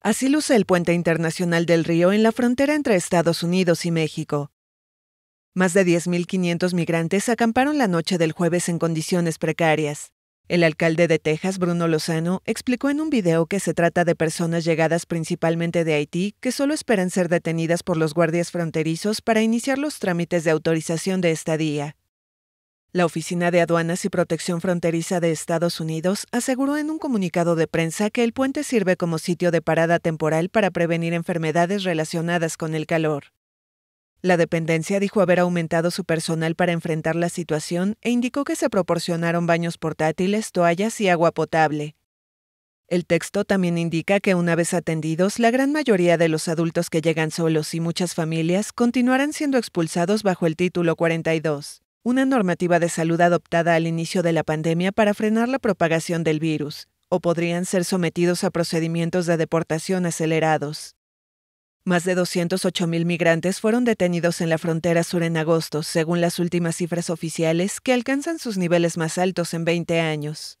Así luce el puente internacional del río en la frontera entre Estados Unidos y México. Más de 10.500 migrantes acamparon la noche del jueves en condiciones precarias. El alcalde de Texas, Bruno Lozano, explicó en un video que se trata de personas llegadas principalmente de Haití que solo esperan ser detenidas por los guardias fronterizos para iniciar los trámites de autorización de estadía. La Oficina de Aduanas y Protección Fronteriza de Estados Unidos aseguró en un comunicado de prensa que el puente sirve como sitio de parada temporal para prevenir enfermedades relacionadas con el calor. La dependencia dijo haber aumentado su personal para enfrentar la situación e indicó que se proporcionaron baños portátiles, toallas y agua potable. El texto también indica que una vez atendidos, la gran mayoría de los adultos que llegan solos y muchas familias continuarán siendo expulsados bajo el título 42 una normativa de salud adoptada al inicio de la pandemia para frenar la propagación del virus, o podrían ser sometidos a procedimientos de deportación acelerados. Más de 208.000 migrantes fueron detenidos en la frontera sur en agosto, según las últimas cifras oficiales, que alcanzan sus niveles más altos en 20 años.